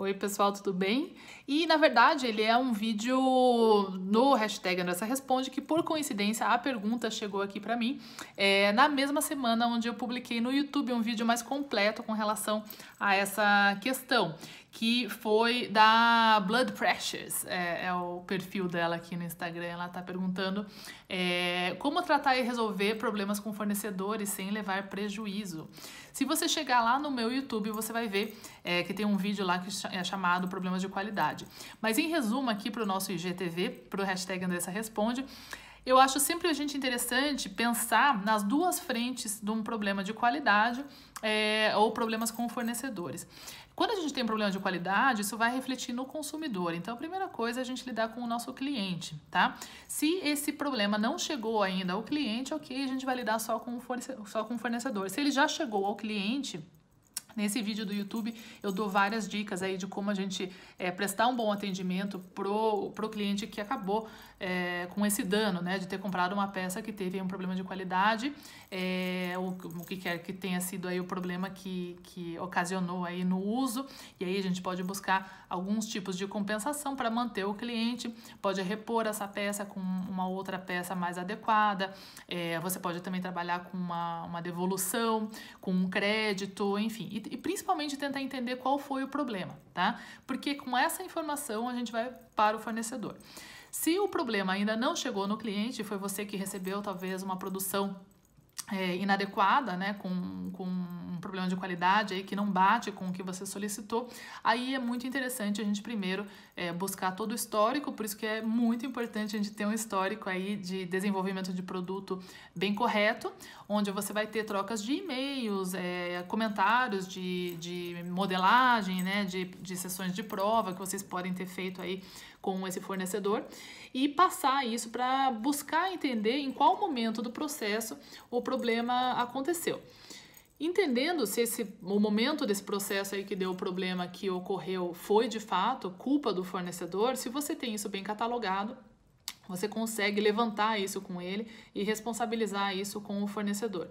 Oi pessoal, tudo bem? E na verdade ele é um vídeo no hashtag Andressa Responde que por coincidência a pergunta chegou aqui para mim é, na mesma semana onde eu publiquei no YouTube um vídeo mais completo com relação a essa questão que foi da Blood Precious, é, é, o perfil dela aqui no Instagram. Ela está perguntando é, como tratar e resolver problemas com fornecedores sem levar prejuízo. Se você chegar lá no meu YouTube, você vai ver é, que tem um vídeo lá que é chamado Problemas de Qualidade. Mas em resumo aqui para o nosso IGTV, para o hashtag Andressa Responde, eu acho sempre a gente interessante pensar nas duas frentes de um problema de qualidade é, ou problemas com fornecedores. Quando a gente tem um problema de qualidade, isso vai refletir no consumidor. Então, a primeira coisa é a gente lidar com o nosso cliente, tá? Se esse problema não chegou ainda ao cliente, ok, a gente vai lidar só com o fornecedor. Se ele já chegou ao cliente, Nesse vídeo do YouTube eu dou várias dicas aí de como a gente é, prestar um bom atendimento pro, pro cliente que acabou é, com esse dano, né? De ter comprado uma peça que teve um problema de qualidade, é, o que quer que tenha sido aí o problema que, que ocasionou aí no uso. E aí a gente pode buscar alguns tipos de compensação para manter o cliente, pode repor essa peça com uma outra peça mais adequada, é, você pode também trabalhar com uma, uma devolução, com um crédito, enfim, e, e principalmente tentar entender qual foi o problema, tá? Porque com essa informação a gente vai para o fornecedor. Se o problema ainda não chegou no cliente, foi você que recebeu talvez uma produção é, inadequada, né, com, com problema de qualidade aí que não bate com o que você solicitou, aí é muito interessante a gente primeiro é, buscar todo o histórico, por isso que é muito importante a gente ter um histórico aí de desenvolvimento de produto bem correto, onde você vai ter trocas de e-mails, é, comentários de, de modelagem, né, de, de sessões de prova que vocês podem ter feito aí com esse fornecedor e passar isso para buscar entender em qual momento do processo o problema aconteceu entendendo se esse, o momento desse processo aí que deu o problema que ocorreu foi de fato culpa do fornecedor, se você tem isso bem catalogado, você consegue levantar isso com ele e responsabilizar isso com o fornecedor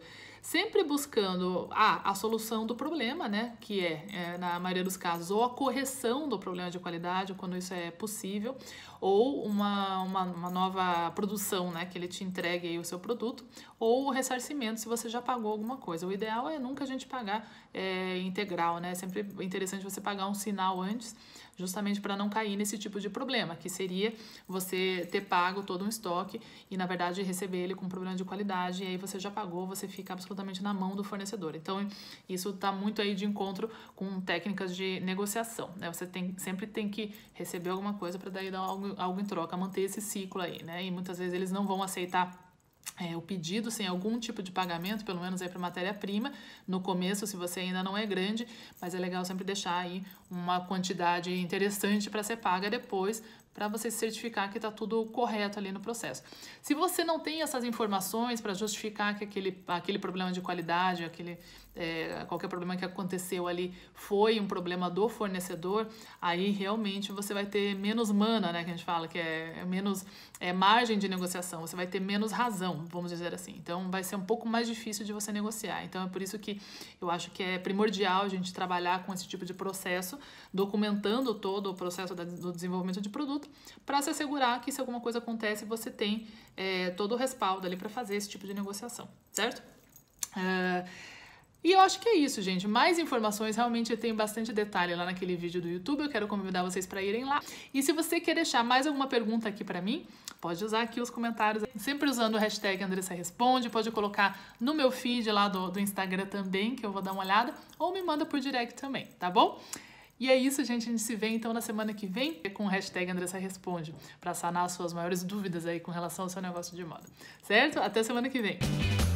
sempre buscando a, a solução do problema, né? Que é, é, na maioria dos casos, ou a correção do problema de qualidade, quando isso é possível, ou uma, uma, uma nova produção, né? Que ele te entregue o seu produto, ou o ressarcimento se você já pagou alguma coisa. O ideal é nunca a gente pagar é, integral, né? É sempre interessante você pagar um sinal antes, justamente para não cair nesse tipo de problema, que seria você ter pago todo um estoque e, na verdade, receber ele com um problema de qualidade, e aí você já pagou, você fica absolutamente absolutamente na mão do fornecedor. Então, isso está muito aí de encontro com técnicas de negociação, né? Você tem, sempre tem que receber alguma coisa para daí dar algo, algo em troca, manter esse ciclo aí, né? E muitas vezes eles não vão aceitar é, o pedido sem algum tipo de pagamento, pelo menos aí para matéria-prima, no começo, se você ainda não é grande, mas é legal sempre deixar aí uma quantidade interessante para ser paga depois, para você certificar que está tudo correto ali no processo. Se você não tem essas informações para justificar que aquele, aquele problema de qualidade, aquele é, qualquer problema que aconteceu ali foi um problema do fornecedor, aí realmente você vai ter menos mana, né, que a gente fala, que é, é menos é, margem de negociação, você vai ter menos razão, vamos dizer assim. Então vai ser um pouco mais difícil de você negociar. Então é por isso que eu acho que é primordial a gente trabalhar com esse tipo de processo, documentando todo o processo do desenvolvimento de produto, para se assegurar que se alguma coisa acontece, você tem é, todo o respaldo ali para fazer esse tipo de negociação, certo? Uh, e eu acho que é isso, gente. Mais informações realmente tem bastante detalhe lá naquele vídeo do YouTube. Eu quero convidar vocês para irem lá. E se você quer deixar mais alguma pergunta aqui para mim, pode usar aqui os comentários, sempre usando o hashtag Andressa Responde, pode colocar no meu feed lá do, do Instagram também, que eu vou dar uma olhada, ou me manda por direct também, tá bom? E é isso, gente. A gente se vê então na semana que vem com o hashtag Andressa Responde, para sanar as suas maiores dúvidas aí com relação ao seu negócio de moda. Certo? Até semana que vem.